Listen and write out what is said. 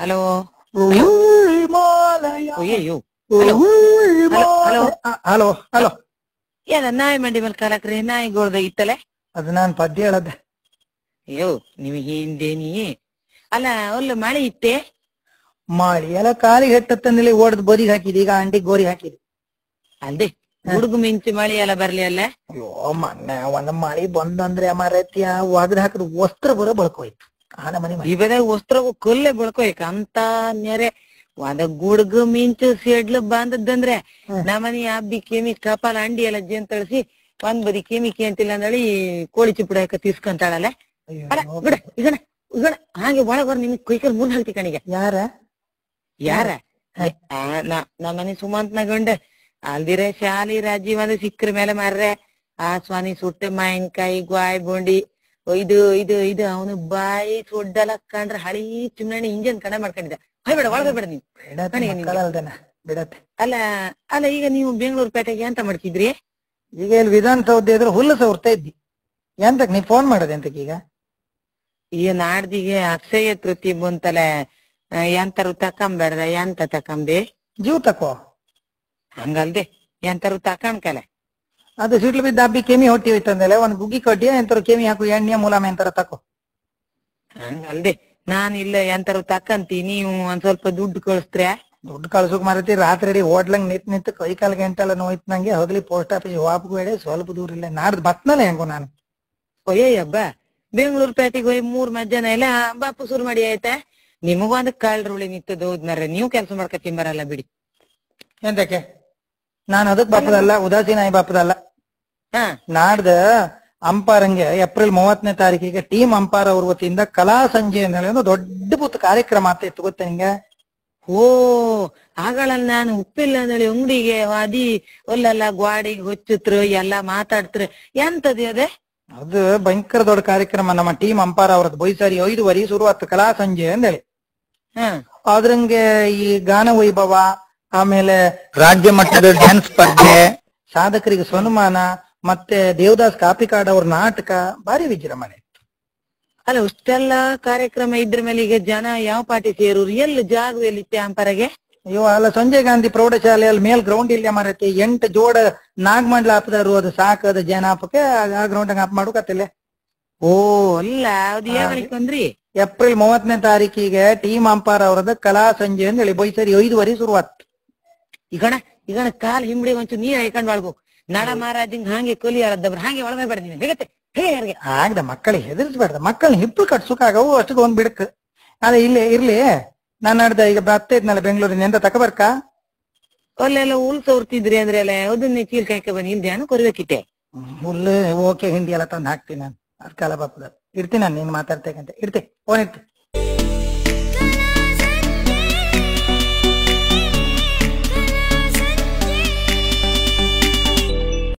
hello ಅಯ್ಯೋ hello hello hello ನಾಯಿ ಮಂಡಿ ಮೇಲೆ ನಾಯಿ ನಾಯಿಗಳ್ದ ಇತ್ತಲೆ ಅದು ನಾನು ಪದ್ಯ ಹೇಳದ್ದೆ ಅಯ್ಯೋ ನಿಮಗೆ ಹಿಂದೆ ನೀ ಅಲ್ಲ ಒಳ್ಳೆ ಮಳೆ ಇತ್ತೆ ಮಾಡಿ ಎಲ್ಲ ಕಾಲಿಗೆ ಹೆಟ್ಟತ್ತನಲ್ಲಿ ಓಡದ್ ಬೋರಿಗೆ ಹಾಕಿದ ಈಗ ಆಂಡಿ ಗೋರಿ ಹಾಕಿದೆ ಅಲ್ದೆ ಹುಡುಗ ಮಿಂಚು ಮಳೆ ಎಲ್ಲ ಬರ್ಲಿ ಅಲ್ಲ ಅಯ್ಯೋ ಮೊನ್ನೆ ಒಂದ್ ಮಳಿ ಬಂದಂದ್ರೆ ಮರತ್ಯ ಒಗದ್ ಹಾಕಿದ್ ವಸ್ತ್ರ ಬರೋ ಬಳ್ಕೋಯ್ತು ಇವೆದಾಗ ಉಸ್ತ್ರಾಗ ಕಲ್ಲೇ ಅಂತ ನೆರೆ ಒಂದ ಗುಡ್ಗ ಮಿಂಚು ಸಿಡ್ಲು ಬಂದದ್ದಂದ್ರೆ ನಮ್ಮನಿ ಹಬ್ಬಿ ಕೇಮಿ ಕಪಾಲ ಅಂಡಿ ಎಲ್ಲ ಜೇನ್ ತಳಸಿ ಒಂದ್ ಬದಿ ಕೇಮಿ ಕೇಂತಿಲ್ಲ ಅಂದಳಿ ಕೋಳಿ ಚಿಪ್ಪುಡಾಕ ತೀಸ್ಕೊಂತಾಳಲ್ಲ ಈಗ ಹಾಗೆ ಒಳಗ್ ನಿಮ್ಗೆ ಕೈಕಲ್ ಮುನ್ ಹಾಕ್ತಿ ಕಣಿಗೆ ಯಾರ ಯಾರ ನಮ್ಮನಿ ಸುಮಂತ್ ಗಂಡ ಅಲ್ದಿರೆ ಶಾಲಿ ರಾಜೀವ್ ಅಂದ್ರೆ ಸಿಕ್ಕ್ರ ಮೇಲೆ ಮಾರ್ರೆ ಆ ಸ್ವಾನಿ ಸುಟ್ಟೆ ಮಾವಿನಕಾಯಿ ಗ್ವಾಯ್ ಬೋಂಡಿ ಇದು ಇದು ಇದು ಅವನು ಬಾಯಿ ಸೊಡ್ಡೆಲ್ಲ ಕಂಡ್ರೆ ಹಳಿ ಚಿಮ್ನಣ್ಣಿ ಇಂಜನ್ ಕಣ ಮಾಡ್ಕೊಂಡಿದ್ದ ಹೋಗ್ಬೇಡ ಬೇಡ ನೀವು ಅಲ್ಲ ಅಲ್ಲ ಈಗ ನೀವು ಬೆಂಗಳೂರು ಪೇಟೆಗೆ ಎಂತ ಮಾಡ್ತಿದ್ರಿ ಈಗ ಇಲ್ಲಿ ವಿಧಾನಸೌಧ ಇದ್ರೆ ಹುಲ್ಲು ಸವರ್ತಾ ಇದ್ದಿ ಎಂತಕ್ ನೀ ಫೋನ್ ಮಾಡೋದು ಎಂತಕ್ ಈಗ ಈಗ ನಾಡ್ದಿಗೆ ಅಕ್ಷಯ ತೃತಿ ಬಂತಲ್ಲ ಎಂತರು ತಕಂಬೇಡ ಎಂತ ತಕೊಂಬಿ ಜೀವ್ ತಕೋ ಹಂಗಲ್ದೆ ಎಂತರು ತಕೊಂಡ್ಕಲೆ ಅದು ಸಿಟ್ಲು ಬಿದ್ದ ಹಬ್ಬಿ ಕೆಮಿ ಹೊಟ್ಟಿ ಹೋಯ್ತಂದಲ್ಲ ಒಂದು ಗುಗ್ಗಿ ಕಟ್ಟಿ ಎಂತರು ಕೆಮಿ ಹಾಕು ಎಣ್ಣೆ ಮೂಲಮೆ ಎಂತರ ತಕೋ ಅಲ್ದೆ ನಾನ್ ಇಲ್ಲ ಎಂತರ ತಕ್ಕಂತಿ ನೀವು ಒಂದ್ ಸ್ವಲ್ಪ ದುಡ್ಡು ಕಳಿಸ್ತ್ರೆ ದುಡ್ಡು ಕಳ್ಸೋಕ್ ಮಾರತಿ ರಾತ್ರಿ ಹೋಟ್ಲಂಗ್ ನಿತ್ ನಿಂತು ಕೈ ಕಾಲ ಗಂಟೆಲ್ಲ ನೋಯ್ತು ನಂಗೆ ಹೋಗ್ಲಿ ಪೋಸ್ಟ್ ಆಫೀಸ್ ವಾಪ್ಗೇಡೆ ಸ್ವಲ್ಪ ದೂರ ಇಲ್ಲ ನಾಡ್ದು ಬತ್ನಲ್ಲ ಹೆಂಗೋ ನಾನು ಒಯ್ಯ ಹಬ್ಬ ಬೆಂಗಳೂರು ಪೇಟೆಗೆ ಹೋಗಿ ಮೂರ್ ಮಧ್ಯಾಹ್ನ ಇಲ್ಲ ಬಾಪು ಶುರು ಮಾಡಿ ಆಯ್ತಾ ನಿಮಗೊಂದು ಕಳ್ರುಳಿ ನಿಂತದ ಹೋದ್ನಾರ ನೀವು ಕೆಲಸ ಮಾಡ್ಕಿಂಬರಲ್ಲ ತಿಂಬರಲ್ಲ ಬಿಡಿ ಎಂತಕ್ಕೆ ನಾನು ಅದಕ್ ಬಾಪದಲ್ಲ ಉದಾಸೀನ ಬಾಪದಲ್ಲ ನಾಡ್ದ ಅಂಪಾರಂಗೆ ಏಪ್ರಿಲ್ ಮೂವತ್ತನೇ ತಾರೀಕಿಗೆ ಟೀಮ್ ಅಂಪಾರ ಅವ್ರ ವತಿಯಿಂದ ಕಲಾ ಸಂಜೆ ಅಂತ ಹೇಳಿ ದೊಡ್ಡ ಪುತ್ತ ಕಾರ್ಯಕ್ರಮ ಅಂತ ಗೊತ್ತ ನಿಂಗೆ ಓ ಆಗಳಲ್ಲ ನಾನು ಉಪ್ಪಿಲ್ಲ ಅಂದೇಳಿ ಅಂಗಡಿಗೆ ವಾದಿ ಒಲ್ಲೆಲ್ಲ ಗ್ವಾಡಿಗೆ ಹೊಚ್ಚಿತ್ರು ಎಲ್ಲ ಮಾತಾಡ್ತ್ರು ಎಂತದ್ದು ಅದೇ ಅದು ಭಯಂಕರ ದೊಡ್ಡ ಕಾರ್ಯಕ್ರಮ ನಮ್ಮ ಟೀಮ್ ಅಂಪಾರ ಅವ್ರದ್ದು ಬೈಸಾರಿ ಐದುವರೆ ಶುರುವಾತು ಕಲಾ ಸಂಜೆ ಅಂದೇಳಿ ಅದ್ರಂಗೆ ಈ ಗಾನ ವೈಭವ ಆಮೇಲೆ ರಾಜ್ಯ ಮಟ್ಟದ ಡ್ಯಾನ್ಸ್ ಸ್ಪರ್ಧೆ ಸಾಧಕರಿಗೆ ಸನ್ಮಾನ ಮತ್ತೆ ದೇವದಾಸ್ ಕಾಪಿಕಾಡ್ ಅವ್ರ ನಾಟಕ ಭಾರಿ ವಿಜೃಂಭಣೆ ಇತ್ತು ಅಲ್ಲ ಉಷ್ಟೆಲ್ಲ ಕಾರ್ಯಕ್ರಮ ಇದ್ರ ಮೇಲೆ ಈಗ ಜನ ಯಾವ ಪಾರ್ಟಿ ಸೇರೋ ಎಲ್ಲಿ ಜಾಗದಲ್ಲಿ ತ್ಯಾಂಪರಗೆ ಅಯ್ಯೋ ಅಲ್ಲ ಸಂಜಯ್ ಗಾಂಧಿ ಪ್ರೌಢಶಾಲೆಯಲ್ಲಿ ಮೇಲ್ ಗ್ರೌಂಡ್ ಇಲ್ಲ ಮಾರತಿ ಎಂಟು ಜೋಡ ನಾಗಮಂಡ್ಲ ಹಾಪದರು ಅದು ಸಾಕದ ಜನ ಹಾಪಕ್ಕೆ ಆ ಗ್ರೌಂಡ್ ಹಂಗ ಹಾಪ್ ಓ ಅಲ್ಲ ಅದು ಯಾವ್ರಿ ಅಂದ್ರಿ ಏಪ್ರಿಲ್ ಮೂವತ್ತನೇ ತಾರೀಕಿಗೆ ಟೀಮ್ ಅಂಪಾರ್ ಅವರದ ಕಲಾ ಸಂಜೆ ಅಂತ ಹೇಳಿ ಬೈಸರಿ ಐದುವರೆ ಶುರುವಾತ್ ಈಗಣ ಈಗಣ ಕಾಲ್ ಹಿಂಬಡಿ ಒಂಚೂರು ನೀರ್ ಹಾಕೊಂಡ್ ಮಾಡ್ಬೇಕು ನಡ ಮಹಾರಾಜಿಂಗ್ ಹಾಗೆ ಕೂಲಿಯಾರದ್ದವ್ರು ಹಾಗೆ ಒಳಗೆ ಬರ್ತೀನಿ ಬಿಗತ್ತೆ ಹೇ ಆಗದ ಮಕ್ಕಳಿಗೆ ಹೆದರಿಸ್ಬಾರ್ದ ಮಕ್ಕಳನ್ನ ಹಿಪ್ಪು ಆಗವು ಅಷ್ಟಕ್ಕೆ ಒಂದ್ ಬಿಡಕ್ ಅದೇ ಇಲ್ಲಿ ಇರ್ಲಿ ನಾನು ನಡ್ದ ಈಗ ಬರ್ತಾ ಇದ್ನಲ್ಲ ಬೆಂಗಳೂರಿನಿಂದ ತಕಬರ್ಕ ಅಲ್ಲೆಲ್ಲ ಹುಲ್ ತೋರ್ತಿದ್ರಿ ಅಂದ್ರೆ ಎಲ್ಲ ಯಾವ್ದನ್ನ ಚೀಲ್ಕಾಯ್ಕ ಬನ್ನಿ ಹಿಂದೆ ಅನ್ನ ಕೊರ್ಬೇಕಿಟ್ಟೆ ಹುಲ್ಲು ಓಕೆ ಹಿಂದಿ ಎಲ್ಲ ತಂದು ಹಾಕ್ತೀನಿ ನಾನು ಕಾಲ ಬಾಪದ ಇಡ್ತೀನಿ ನಾನು ನೀನ್ ಮಾತಾಡ್ತೇಕಂತ ಇಡ್ತೆ ಓನ್ ಇಡ್ತೆ